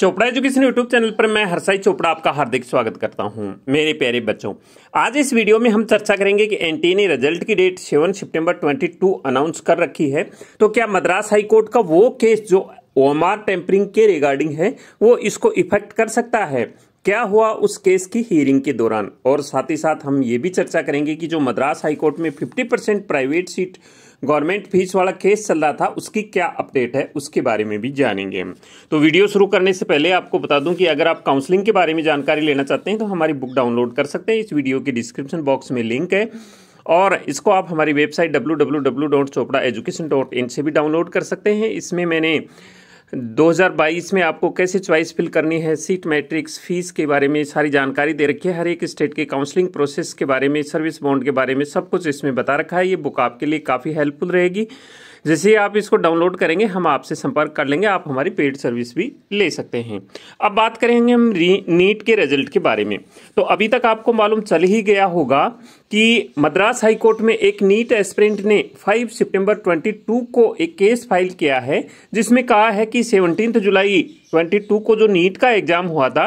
Chopra education YouTube channel पर मैं हरसाई चोपड़ा आपका हार्दिक स्वागत करता हूं मेरे प्यारे बच्चों आज इस वीडियो में हम चर्चा करेंगे कि एनटीए ने रिजल्ट की डेट 7 सितंबर 22 अनाउंस कर रखी है तो क्या मद्रास हाईकोर्ट का वो केस जो ओएमआर टेम्परिंग के रिगार्डिंग है वो इसको इफेक्ट कर सकता है क्या हुआ उस केस की हियरिंग के दौरान और साथ ही साथ हम ये भी चर्चा करेंगे कि जो मद्रास हाईकोर्ट में 50 percent private seat government fees वाला केस चल रहा था उसकी क्या अपडेट है उसके बारे में भी जानेंगे हम तो वीडियो शुरू करने से पहले आपको बता दूं कि अगर आप काउंसलिंग के बारे में जानकारी लेना चाहते हैं तो हमारी बुक डाउनलोड कर सकते हैं इस वीडियो के डिस्क्रिप्शन बॉक्स में लिंक है और इसको आप हमारी वेबसाइट डब्ल्यू से भी डाउनलोड कर सकते हैं इसमें मैंने 2022 में आपको कैसे च्वाइस फिल करनी है सीट मैट्रिक्स फीस के बारे में सारी जानकारी दे रखी है हर एक स्टेट के काउंसलिंग प्रोसेस के बारे में सर्विस बॉन्ड के बारे में सब कुछ इसमें बता रखा है ये बुक आपके लिए काफ़ी हेल्पफुल रहेगी जैसे आप इसको डाउनलोड करेंगे हम आपसे संपर्क कर लेंगे आप हमारी पेड सर्विस भी ले सकते हैं अब बात करेंगे हम नीट के रिजल्ट के बारे में तो अभी तक आपको मालूम चल ही गया होगा कि मद्रास हाईकोर्ट में एक नीट एस्परेंट ने 5 सितंबर 22 को एक केस फाइल किया है जिसमें कहा है कि सेवनटीन जुलाई 2022 को जो नीट का एग्ज़ाम हुआ था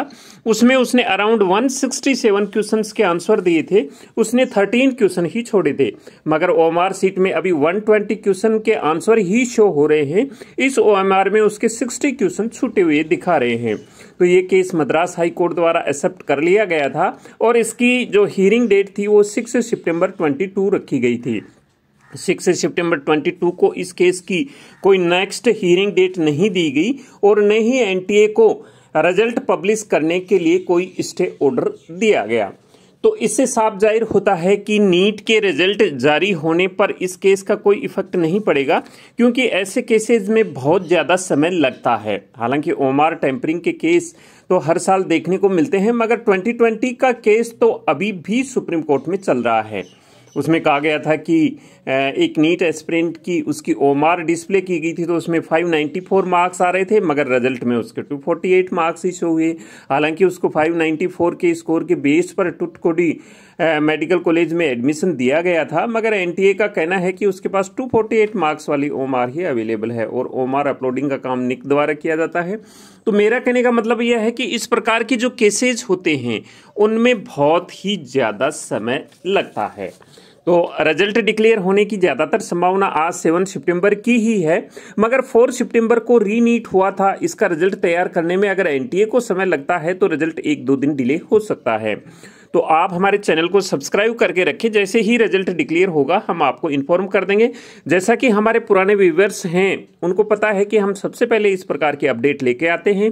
उसमें उसने अराउंड 167 क्वेश्चन के आंसर दिए थे उसने 13 क्वेश्चन ही छोड़े थे मगर ओएमआर सीट में अभी 120 क्वेश्चन के आंसर ही शो हो रहे हैं इस ओएमआर में उसके 60 क्वेश्चन छूटे हुए दिखा रहे हैं तो ये केस मद्रास हाई कोर्ट द्वारा एक्सेप्ट कर लिया गया था और इसकी जो हियरिंग डेट थी वो सिक्स सितंबर 22 रखी गई थी सिक्स सितंबर 22 को इस केस की कोई नेक्स्ट हियरिंग डेट नहीं दी गई और न ही एन को रिजल्ट पब्लिश करने के लिए कोई स्टे ऑर्डर दिया गया तो इससे साफ जाहिर होता है कि नीट के रिजल्ट जारी होने पर इस केस का कोई इफेक्ट नहीं पड़ेगा क्योंकि ऐसे केसेस में बहुत ज़्यादा समय लगता है हालांकि ओमार टेम्परिंग के केस तो हर साल देखने को मिलते हैं मगर 2020 का केस तो अभी भी सुप्रीम कोर्ट में चल रहा है उसमें कहा गया था कि एक नीट एस्प्रिंट की उसकी ओमार डिस्प्ले की गई थी तो उसमें 594 मार्क्स आ रहे थे मगर रिजल्ट में उसके 248 मार्क्स ही शो हुए हालांकि उसको 594 के स्कोर के बेस पर टुटकोडी मेडिकल कॉलेज में एडमिशन दिया गया था मगर एनटीए का कहना है कि उसके पास 248 मार्क्स वाली ओमार ही अवेलेबल है और ओमार अपलोडिंग का काम निक द्वारा किया जाता है तो मेरा कहने का मतलब यह है कि इस प्रकार के जो केसेज होते हैं उनमें बहुत ही ज़्यादा समय लगता है तो रिजल्ट डिक्लेयर होने की ज़्यादातर संभावना आज सेवन सितंबर की ही है मगर फोर सितंबर को रीनीट हुआ था इसका रिजल्ट तैयार करने में अगर एनटीए को समय लगता है तो रिजल्ट एक दो दिन डिले हो सकता है तो आप हमारे चैनल को सब्सक्राइब करके रखें जैसे ही रिजल्ट डिक्लेयर होगा हम आपको इन्फॉर्म कर देंगे जैसा कि हमारे पुराने व्यूवर्स हैं उनको पता है कि हम सबसे पहले इस प्रकार की अपडेट लेके आते हैं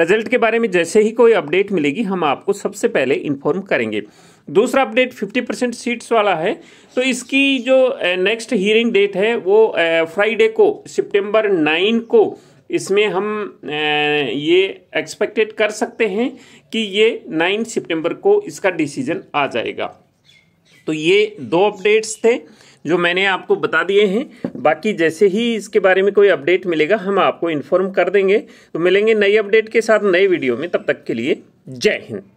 रिजल्ट के बारे में जैसे ही कोई अपडेट मिलेगी हम आपको सबसे पहले इन्फॉर्म करेंगे दूसरा अपडेट फिफ्टी परसेंट सीट्स वाला है तो इसकी जो नेक्स्ट हियरिंग डेट है वो फ्राइडे को सितंबर नाइन को इसमें हम ये एक्सपेक्टेड कर सकते हैं कि ये नाइन सितंबर को इसका डिसीजन आ जाएगा तो ये दो अपडेट्स थे जो मैंने आपको बता दिए हैं बाकी जैसे ही इसके बारे में कोई अपडेट मिलेगा हम आपको इन्फॉर्म कर देंगे तो मिलेंगे नई अपडेट के साथ नए वीडियो में तब तक के लिए जय हिंद